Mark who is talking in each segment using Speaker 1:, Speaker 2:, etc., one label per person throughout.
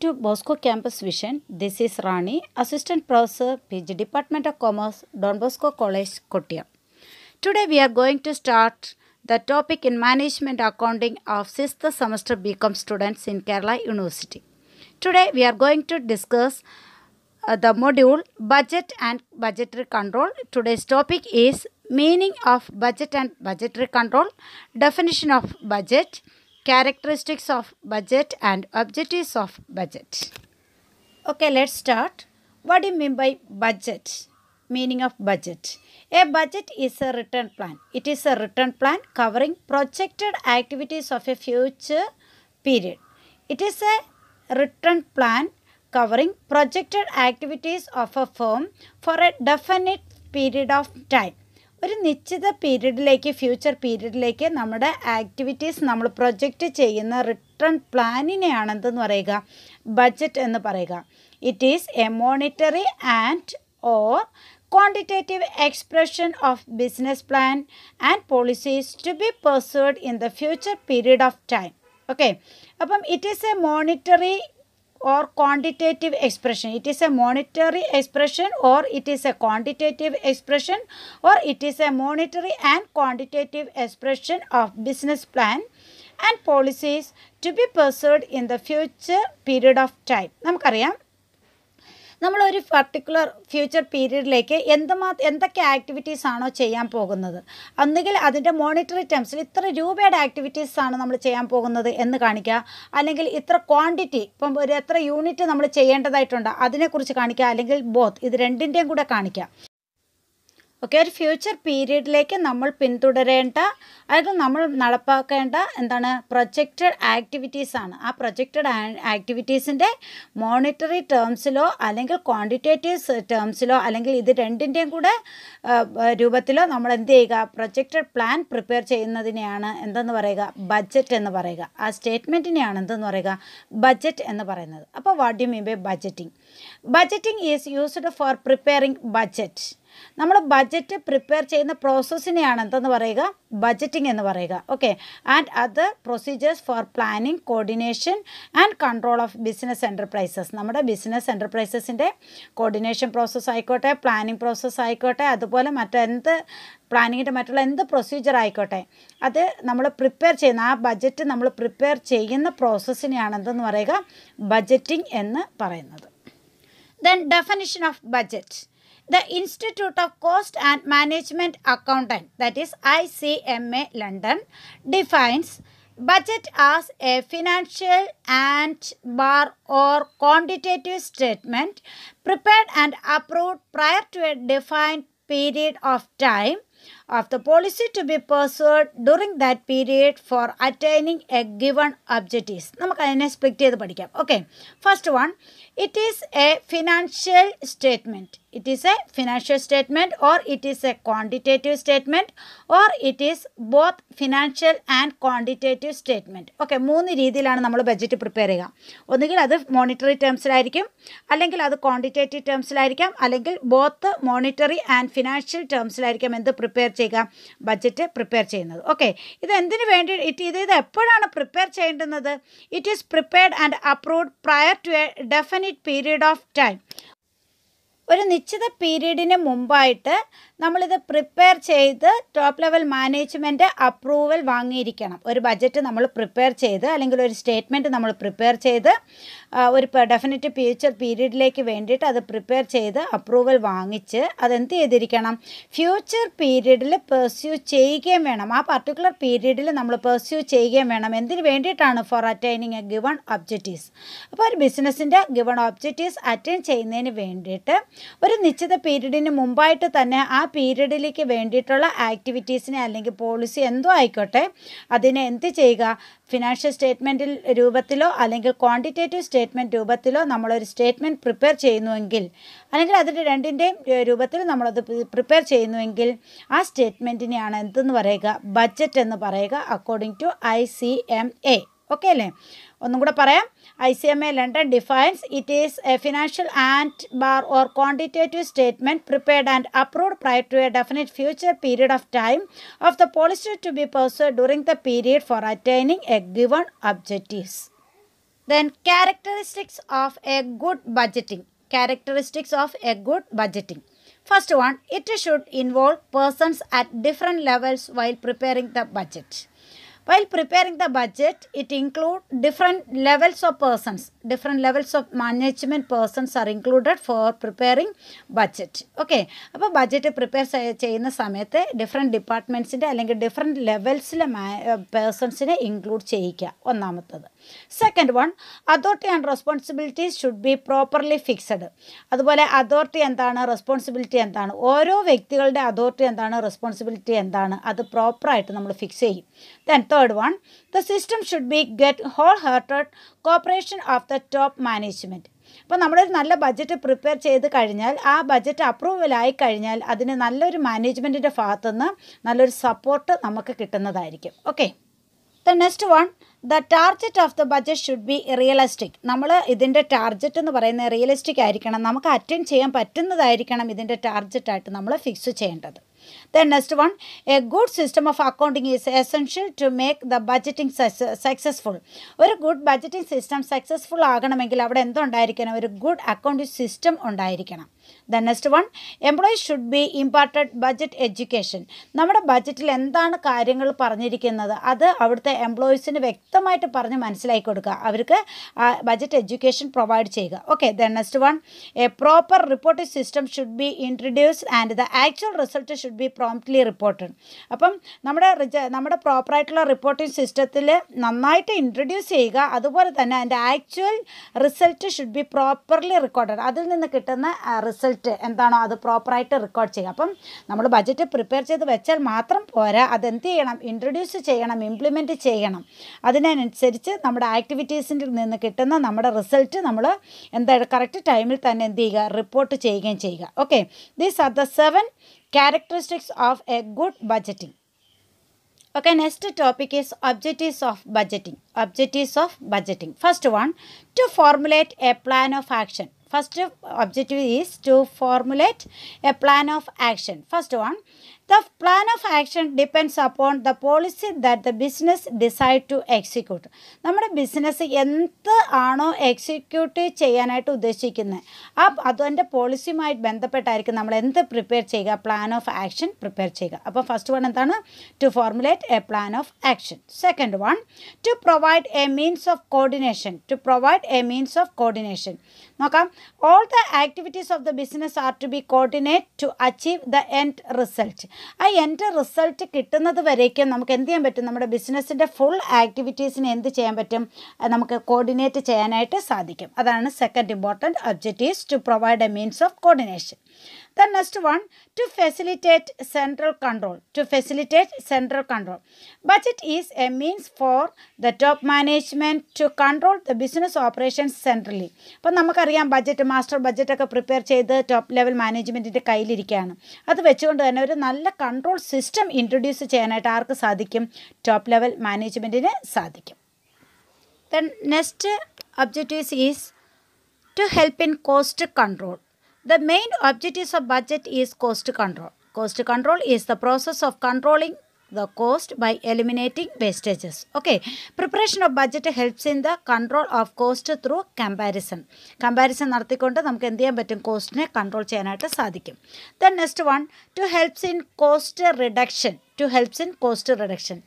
Speaker 1: to Bosco Campus Vision. This is Rani, Assistant Professor, PG Department of Commerce, Don Bosco College, Kottayam. Today we are going to start the topic in Management Accounting of 6th semester BCom students in Kerala University. Today we are going to discuss uh, the module Budget and Budgetary Control. Today's topic is Meaning of Budget and Budgetary Control, Definition of Budget, characteristics of budget and objectives of budget. Okay, let's start. What do you mean by budget? Meaning of budget. A budget is a written plan. It is a written plan covering projected activities of a future period. It is a written plan covering projected activities of a firm for a definite period of time. ഒരു നിശ്ചിത പീരീഡിലേക്ക് future പീരീഡിലേക്ക് നമ്മുടെ activities നമ്മൾ project ചെയ്യുന്ന return പ്ലാനിനെയാണ് എന്തെന്ന് പറയുക budget എന്ന് പറയുക it is a monetary and or quantitative expression of business plan and policies to be pursued in the future period of time okay അപ്പം it is a monetary or quantitative expression. It is a monetary expression or it is a quantitative expression or it is a monetary and quantitative expression of business plan and policies to be pursued in the future period of time. നമുക്കറിയാം നമ്മൾ ഒരു particular future പീരീഡിലേക്ക് എന്തുമാ എന്തൊക്കെ activities ആണോ ചെയ്യാൻ പോകുന്നത് ഒന്നുകിൽ അതിൻ്റെ monetary ടേംസിൽ ഇത്ര രൂപയുടെ ആക്ടിവിറ്റീസ് ആണ് നമ്മൾ ചെയ്യാൻ പോകുന്നത് എന്ന് കാണിക്കുക അല്ലെങ്കിൽ ഇത്ര ക്വാണ്ടിറ്റി ഇപ്പം ഒരു എത്ര യൂണിറ്റ് നമ്മൾ ചെയ്യേണ്ടതായിട്ടുണ്ട് അതിനെക്കുറിച്ച് കാണിക്കുക അല്ലെങ്കിൽ ബോത്ത് ഇത് രണ്ടിൻ്റെയും കൂടെ കാണിക്കുക ഓക്കെ ഒരു ഫ്യൂച്ചർ പീരീഡിലേക്ക് നമ്മൾ പിന്തുടരേണ്ട അതായത് നമ്മൾ നടപ്പാക്കേണ്ട എന്താണ് പ്രൊജക്റ്റഡ് ആക്ടിവിറ്റീസ് ആണ് ആ പ്രൊജക്റ്റഡ് ആക്ടിവിറ്റീസിൻ്റെ മോണിറ്ററി ടേംസിലോ അല്ലെങ്കിൽ ക്വാണ്ടിറ്റേറ്റീവ് ടേംസിലോ അല്ലെങ്കിൽ ഇത് രണ്ടിൻ്റെയും കൂടെ രൂപത്തിലോ നമ്മൾ എന്ത് ചെയ്യുക പ്രൊജക്റ്റഡ് പ്ലാൻ പ്രിപ്പയർ ചെയ്യുന്നതിനെയാണ് എന്തെന്ന് പറയുക ബഡ്ജറ്റ് എന്ന് പറയുക ആ സ്റ്റേറ്റ്മെൻറ്റിനെയാണ് എന്തെന്ന് പറയുക ബഡ്ജറ്റ് എന്ന് പറയുന്നത് അപ്പോൾ what you mean by budgeting budgeting is used for preparing budget നമ്മൾ ബജറ്റ് പ്രിപ്പയർ ചെയ്യുന്ന പ്രോസസ്സിനെയാണ് എന്തെന്ന് പറയുക ബജറ്റിംഗ് എന്ന് പറയുക okay and other procedures for planning coordination and control of business enterprises നമ്മുടെ ബിസിനസ് എൻ്റർപ്രൈസസിൻ്റെ കോർഡിനേഷൻ പ്രോസസ്സ് ആയിക്കോട്ടെ പ്ലാനിംഗ് പ്രോസസ്സ് ആയിക്കോട്ടെ അതുപോലെ മറ്റെന്ത് പ്ലാനിങ്ങിൻ്റെ മറ്റുള്ള എന്ത് പ്രൊസീജിയർ ആയിക്കോട്ടെ അത് നമ്മൾ പ്രിപ്പയർ ചെയ്യുന്ന ആ ബജറ്റ് നമ്മൾ പ്രിപ്പയർ ചെയ്യുന്ന പ്രോസസ്സിനെയാണ് എന്തെന്ന് പറയുക ബജറ്റിംഗ് എന്ന് പറയുന്നത് then definition of budget the Institute of Cost and Management Accountant that is ICMA London defines budget as a financial and bar or quantitative statement prepared and approved prior to a defined period of time of the policy to be pursued during that period for attaining a given objectives നമുക്ക് അതിനെ സ്പെക്ട് ചെയ്ത് പഠിക്കാം okay first one it is a financial statement it is a financial statement or it is a quantitative statement or it is both financial and quantitative statement okay മൂന്ന് രീതിയിലാണ് നമ്മൾ budget prepare ചെയ്യുക ഒന്നുകിൽ അത് മോണിറ്ററി ടേംസിലായിരിക്കും അല്ലെങ്കിൽ അത് quantitative ടേംസിലായിരിക്കാം അല്ലെങ്കിൽ ബോത്ത് മോണിറ്ററി ആൻഡ് ഫിനാൻഷ്യൽ ടേംസിലായിരിക്കാം എന്ത് പ്രിപ്പയർ പ്രിപ്പയർ ചെയ്യുക ബഡ്ജറ്റ് പ്രിപ്പയർ ചെയ്യുന്നത് ഓക്കെ ഇത് എന്തിനു വേണ്ടി ഇറ്റ് ഇത് ഇത് എപ്പോഴാണ് പ്രിപ്പയർ ചെയ്യേണ്ടുന്നത് it is prepared and approved prior to a definite period of time ഒരു നിശ്ചിത പീരീഡിന് മുമ്പായിട്ട് നമ്മളിത് പ്രിപ്പയർ ചെയ്ത് ടോപ്പ് ലെവൽ മാനേജ്മെൻ്റ് അപ്രൂവൽ വാങ്ങിയിരിക്കണം ഒരു ബജറ്റ് നമ്മൾ പ്രിപ്പയർ ചെയ്ത് അല്ലെങ്കിൽ ഒരു സ്റ്റേറ്റ്മെൻറ്റ് നമ്മൾ പ്രിപ്പയർ ചെയ്ത് ഒരു ഡെഫിനറ്റ് ഫ്യൂച്ചർ പീരീഡിലേക്ക് വേണ്ടിയിട്ട് അത് പ്രിപ്പയർ ചെയ്ത് അപ്രൂവൽ വാങ്ങിച്ച് അതെന്ത് ചെയ്തിരിക്കണം ഫ്യൂച്ചർ പീരീഡിൽ പെർസ്യൂ ചെയ്യുകയും വേണം ആ പർട്ടിക്കുലർ പീരീഡിൽ നമ്മൾ പെർസ്യൂ ചെയ്യുകയും വേണം എന്തിനു വേണ്ടിയിട്ടാണ് for attaining a given objectives അപ്പോൾ ഒരു ബിസിനസ്സിൻ്റെ ഗിവൺ ഒബ്ജക്റ്റീവ്സ് അറ്റൈൻ ചെയ്യുന്നതിന് വേണ്ടിയിട്ട് ഒരു നിശ്ചിത പീരീഡിന് മുമ്പായിട്ട് തന്നെ ആ പീരീഡിലേക്ക് വേണ്ടിയിട്ടുള്ള ആക്ടിവിറ്റീസിനെ അല്ലെങ്കിൽ പോളിസി എന്തോ ആയിക്കോട്ടെ അതിനെ എന്ത് ചെയ്യുക ഫിനാൻഷ്യൽ സ്റ്റേറ്റ്മെൻറ്റിൽ രൂപത്തിലോ അല്ലെങ്കിൽ ക്വാണ്ടിറ്റേറ്റീവ് സ്റ്റേറ്റ്മെൻറ്റ് രൂപത്തിലോ നമ്മളൊരു സ്റ്റേറ്റ്മെൻറ്റ് പ്രിപ്പയർ ചെയ്യുന്നുവെങ്കിൽ അല്ലെങ്കിൽ അതിൻ്റെ രണ്ടിൻ്റെയും രൂപത്തിൽ നമ്മളത് പ്രിപ്പയർ ചെയ്യുന്നുവെങ്കിൽ ആ സ്റ്റേറ്റ്മെൻറ്റിനെയാണ് എന്തെന്ന് പറയുക ബഡ്ജറ്റ് എന്ന് പറയുക according to I C M A okay അല്ലേ ഒന്നും കൂടെ പറയാം I C M A London defines it is a financial and bar or quantitative statement prepared and approved prior to a definite future period of time of the policy to be pursued during the period for attaining a given objectives then characteristics of a good budgeting characteristics of a good budgeting first one it should involve persons at different levels while preparing the budget While preparing the budget, it includes different levels of persons. Different levels of management persons are included for preparing budget. Okay. അപ്പോൾ budget prepare ചെയ്യുന്ന സമയത്ത് different ഡിപ്പാർട്ട്മെൻറ്റ്സിൻ്റെ അല്ലെങ്കിൽ different ലെവൽസിലെ പേഴ്സൺസിനെ include ചെയ്യിക്കുക ഒന്നാമത്തത് second one authority and responsibilities should be properly fixed അതുപോലെ authority എന്താണ് responsibility എന്താണ് ഓരോ വ്യക്തികളുടെ അതോറിറ്റി എന്താണ് റെസ്പോൺസിബിലിറ്റി എന്താണ് അത് പ്രോപ്പറായിട്ട് നമ്മൾ ഫിക്സ് ചെയ്യും then Third one, the system should be get wholehearted cooperation of the top management. അപ്പോൾ നമ്മളൊരു നല്ല ബജറ്റ് പ്രിപ്പയർ ചെയ്ത് കഴിഞ്ഞാൽ ആ ബജറ്റ് അപ്രൂവൽ ആയി കഴിഞ്ഞാൽ അതിന് നല്ലൊരു മാനേജ്മെൻറ്റിൻ്റെ ഭാഗത്തു നിന്ന് നല്ലൊരു സപ്പോർട്ട് നമുക്ക് കിട്ടുന്നതായിരിക്കും okay the next one the target of the budget should be realistic നമ്മൾ ഇതിൻ്റെ ടാർജറ്റ് എന്ന് പറയുന്നത് റിയലിസ്റ്റിക് ആയിരിക്കണം നമുക്ക് അറ്റൻഡ് ചെയ്യാൻ പറ്റുന്നതായിരിക്കണം ഇതിൻ്റെ ടാർജറ്റായിട്ട് നമ്മൾ ഫിക്സ് ചെയ്യേണ്ടത് Then next one, a good system of accounting is essential to make the budgeting successful. ഒരു ഗുഡ് ബഡ്ജറ്റിംഗ് സിസ്റ്റം സക്സസ്ഫുൾ ആകണമെങ്കിൽ അവിടെ എന്തുണ്ടായിരിക്കണം ഒരു ഗുഡ് അക്കൗണ്ടിംഗ് സിസ്റ്റം ഉണ്ടായിരിക്കണം the next one employees should be imparted budget education നമ്മുടെ ബജറ്റിൽ എന്താണ് കാര്യങ്ങൾ പറഞ്ഞിരിക്കുന്നത് അത് അവിടുത്തെ എംപ്ലോയീസിന് വ്യക്തമായിട്ട് പറഞ്ഞ് മനസ്സിലാക്കി കൊടുക്കുക അവർക്ക് ബജറ്റ് എഡ്യൂക്കേഷൻ പ്രൊവൈഡ് ചെയ്യുക okay the next one a proper reporting system should be introduce and the actual result should be promptly reported അപ്പം നമ്മുടെ നമ്മുടെ പ്രോപ്പറായിട്ടുള്ള റിപ്പോർട്ടിംഗ് സിസ്റ്റത്തിൽ നന്നായിട്ട് ഇൻട്രൊഡ്യൂസ് ചെയ്യുക അതുപോലെ തന്നെ അതിൻ്റെ actual result should be properly recorded അതിൽ നിന്ന് കിട്ടുന്ന റിസൾട്ട് റിസൾട്ട് എന്താണോ അത് പ്രോപ്പറായിട്ട് റെക്കോർഡ് ചെയ്യുക അപ്പം നമ്മൾ ബജറ്റ് പ്രിപ്പയർ ചെയ്ത് വെച്ചാൽ മാത്രം പോരാ അതെന്ത് ചെയ്യണം ഇൻട്രൊഡ്യൂസ് ചെയ്യണം ഇംപ്ലിമെൻറ്റ് ചെയ്യണം അതിനനുസരിച്ച് നമ്മുടെ ആക്ടിവിറ്റീസിൻ്റെ നിന്ന് കിട്ടുന്ന നമ്മുടെ റിസൾട്ട് നമ്മൾ എന്താ കറക്റ്റ് ടൈമിൽ തന്നെ എന്ത് ചെയ്യുക റിപ്പോർട്ട് ചെയ്യുകയും ചെയ്യുക okay these are the seven characteristics of a good budgeting okay next topic is objectives of budgeting objectives of budgeting first one to formulate a plan of action First objective is to formulate a plan of action. First one, the plan of action depends upon the policy that the business decide to execute നമ്മുടെ business എന്ത് ആണോ execute ചെയ്യാനായിട്ട് ഉദ്ദേശിക്കുന്നത് ആ അതിൻ്റെ പോളിസിയുമായി ബന്ധപ്പെട്ടായിരിക്കും നമ്മൾ എന്ത് prepare ചെയ്യുക പ്ലാൻ ഓഫ് ആക്ഷൻ പ്രിപ്പയർ ചെയ്യുക അപ്പോൾ ഫസ്റ്റ് വൺ എന്താണ് to formulate a plan of action second one to provide a means of coordination to provide a means of coordination നോക്കാം all the activities of the business are to be coordinate to achieve the end result ആ എൻ്റെ result കിട്ടുന്നത് വരേക്കും നമുക്ക് എന്ത് ചെയ്യാൻ പറ്റും നമ്മുടെ ബിസിനസ്സിൻ്റെ ഫുൾ ആക്ടിവിറ്റീസിനെ എന്ത് ചെയ്യാൻ പറ്റും നമുക്ക് കോർഡിനേറ്റ് ചെയ്യാനായിട്ട് സാധിക്കും അതാണ് second important objectives to provide a means of coordination the next one to facilitate central control to facilitate central control budget is a means for the top management to control the business operations centrally അപ്പോൾ നമുക്കറിയാം budget master ബജറ്റൊക്കെ prepare ചെയ്ത് top level മാനേജ്മെൻറ്റിൻ്റെ കയ്യിലിരിക്കുകയാണ് അത് വെച്ചുകൊണ്ട് തന്നെ ഒരു നല്ല കൺട്രോൾ സിസ്റ്റം ഇൻട്രൊഡ്യൂസ് ചെയ്യാനായിട്ട് ആർക്ക് സാധിക്കും ടോപ്പ് ലെവൽ മാനേജ്മെൻറ്റിന് സാധിക്കും then next objectives is to help in cost control The main objectives of budget is cost control. Cost control is the process of controlling the cost by eliminating wastages. Okay, preparation of budget helps in the control of cost through comparison. Comparison നടത്തിക്കൊണ്ട് നമുക്ക് എന്ത് ചെയ്യാൻ പറ്റും കോസ്റ്റിനെ control ചെയ്യാനായിട്ട് സാധിക്കും then next one to helps in cost reduction to helps in cost reduction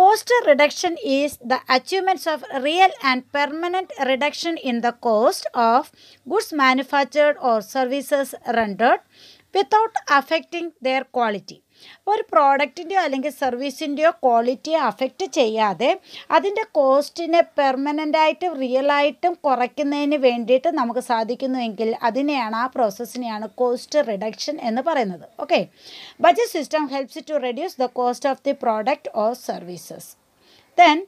Speaker 1: cost reduction is the achievements of real and permanent reduction in the cost of goods manufactured or services rendered without affecting their quality അപ്പോൾ ഒരു പ്രോഡക്റ്റിൻ്റെയോ അല്ലെങ്കിൽ സർവീസിൻ്റെയോ ക്വാളിറ്റിയെ affect ചെയ്യാതെ അതിൻ്റെ കോസ്റ്റിനെ പെർമനൻ്റായിട്ടും റിയലായിട്ടും കുറയ്ക്കുന്നതിന് വേണ്ടിയിട്ട് നമുക്ക് സാധിക്കുന്നുവെങ്കിൽ അതിനെയാണ് ആ പ്രോസസ്സിനെയാണ് കോസ്റ്റ് റിഡക്ഷൻ എന്ന് പറയുന്നത് okay budget system helps to reduce the cost of the product or services then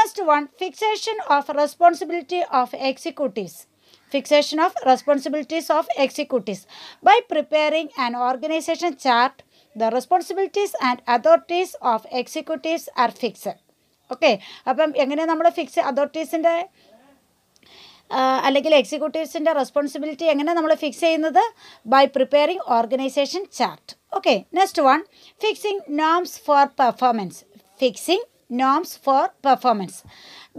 Speaker 1: next one fixation of responsibility of executives fixation of responsibilities of executives by preparing an organization chart the responsibilities and authorities of executives are fixed okay അപ്പം എങ്ങനെ നമ്മൾ fix അതോറിറ്റീസിൻ്റെ അല്ലെങ്കിൽ എക്സിക്യൂട്ടീവ്സിൻ്റെ responsibility എങ്ങനെ നമ്മൾ fix ചെയ്യുന്നത് by preparing organisation chart okay next one fixing norms for performance fixing norms for performance.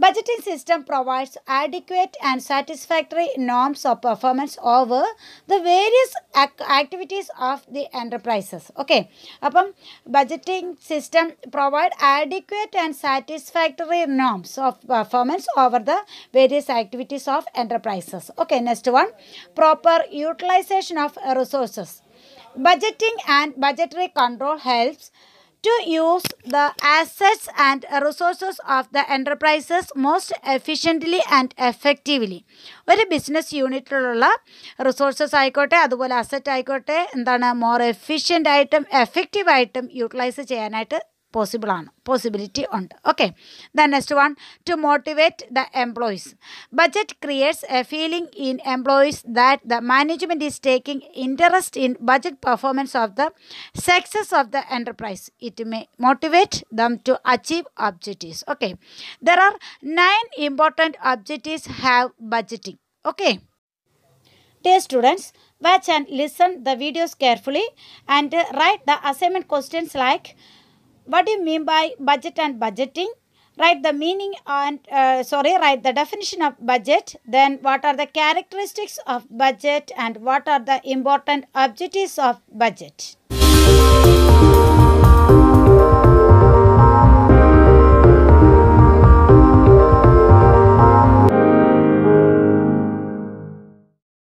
Speaker 1: Budgeting system provides adequate and satisfactory norms of performance over the various activities of the enterprises. Okay, Upon budgeting system provide adequate and satisfactory norms of performance over the various activities of enterprises. Okay, next one, proper utilization of resources. Budgeting and budgetary control helps to use the assets and resources of the enterprises most efficiently and effectively ഒരു business യൂണിറ്റിലുള്ള resources ആയിക്കോട്ടെ അതുപോലെ asset ആയിക്കോട്ടെ എന്താണ് more efficient ആയിട്ടും എഫക്റ്റീവായിട്ടും utilise ചെയ്യാനായിട്ട് possible on possibility on okay the next one to motivate the employees budget creates a feeling in employees that the management is taking interest in budget performance of the success of the enterprise it may motivate them to achieve objectives okay there are nine important objectives have budgeting okay dear students watch and listen the videos carefully and write the assignment questions like what do you mean by budget and budgeting? Write the meaning and uh, sorry, write the definition of budget. Then what are the characteristics of budget and what are the important objectives of budget?